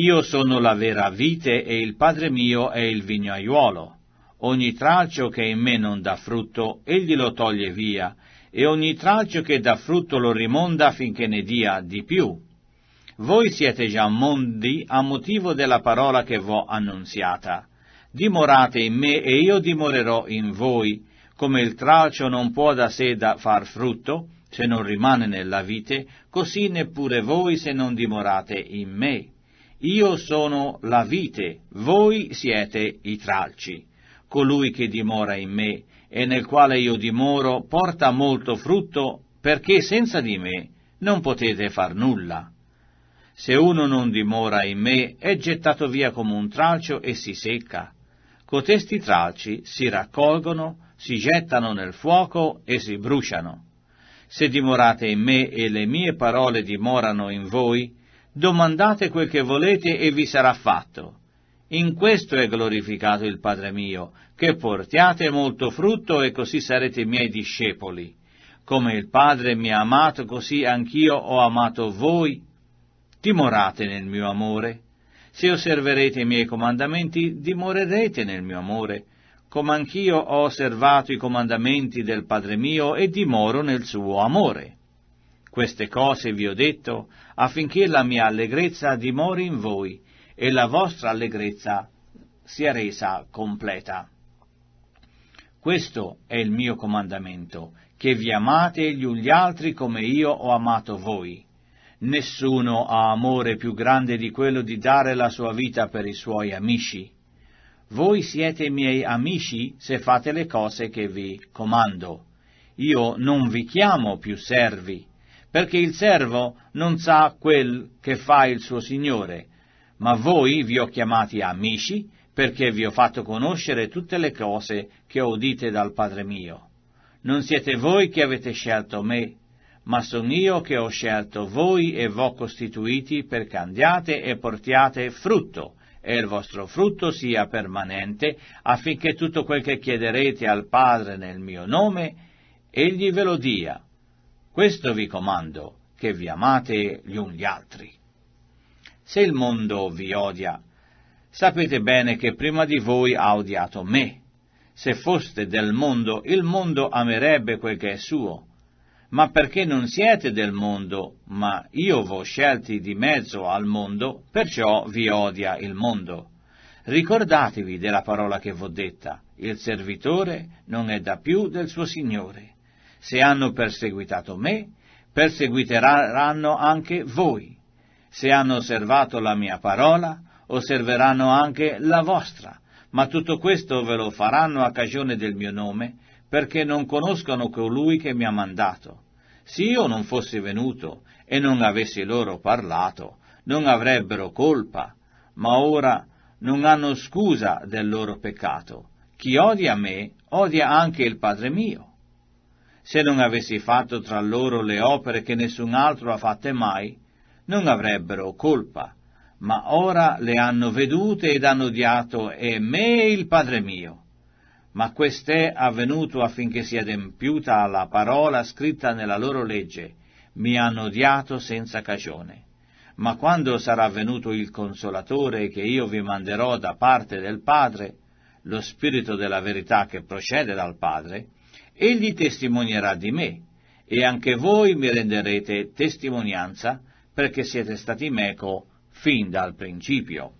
Io sono la vera vite e il Padre mio è il vignaiuolo. Ogni tralcio che in me non dà frutto, egli lo toglie via, e ogni tralcio che dà frutto lo rimonda finché ne dia di più. Voi siete già mondi a motivo della parola che v'ho annunziata. Dimorate in me e io dimorerò in voi, come il tralcio non può da sé da far frutto, se non rimane nella vite, così neppure voi se non dimorate in me. Io sono la vite, voi siete i tralci. Colui che dimora in me e nel quale io dimoro porta molto frutto, perché senza di me non potete far nulla. Se uno non dimora in me è gettato via come un tralcio e si secca. Cotesti tralci si raccolgono, si gettano nel fuoco e si bruciano. Se dimorate in me e le mie parole dimorano in voi, domandate quel che volete e vi sarà fatto. In questo è glorificato il Padre mio, che portiate molto frutto e così sarete miei discepoli. Come il Padre mi ha amato, così anch'io ho amato voi. Dimorate nel mio amore. Se osserverete i miei comandamenti, dimorerete nel mio amore, come anch'io ho osservato i comandamenti del Padre mio e dimoro nel suo amore. Queste cose vi ho detto affinché la mia allegrezza dimori in voi e la vostra allegrezza sia resa completa. Questo è il mio comandamento, che vi amate gli un gli altri come io ho amato voi. Nessuno ha amore più grande di quello di dare la sua vita per i suoi amici. Voi siete miei amici se fate le cose che vi comando. Io non vi chiamo più servi, perché il servo non sa quel che fa il suo Signore. Ma voi vi ho chiamati amici, perché vi ho fatto conoscere tutte le cose che ho udite dal Padre mio. Non siete voi che avete scelto me, ma sono io che ho scelto voi e v'ho costituiti perché andiate e portiate frutto, e il vostro frutto sia permanente, affinché tutto quel che chiederete al Padre nel mio nome, egli ve lo dia. Questo vi comando, che vi amate gli un gli altri. Se il mondo vi odia, sapete bene che prima di voi ha odiato me. Se foste del mondo, il mondo amerebbe quel che è suo. Ma perché non siete del mondo, ma io v'ho scelti di mezzo al mondo, perciò vi odia il mondo. Ricordatevi della parola che v'ho detta, il servitore non è da più del suo Signore se hanno perseguitato me, perseguiteranno anche voi. Se hanno osservato la mia parola, osserveranno anche la vostra. Ma tutto questo ve lo faranno a cagione del mio nome, perché non conoscono colui che mi ha mandato. Se io non fossi venuto e non avessi loro parlato, non avrebbero colpa, ma ora non hanno scusa del loro peccato. Chi odia me, odia anche il Padre mio se non avessi fatto tra loro le opere che nessun altro ha fatte mai, non avrebbero colpa, ma ora le hanno vedute ed hanno odiato e me e il Padre mio. Ma quest'è avvenuto affinché sia adempiuta la parola scritta nella loro legge, mi hanno odiato senza cagione. Ma quando sarà venuto il Consolatore che io vi manderò da parte del Padre, lo Spirito della verità che procede dal Padre, egli testimonierà di me, e anche voi mi renderete testimonianza perché siete stati meco fin dal principio.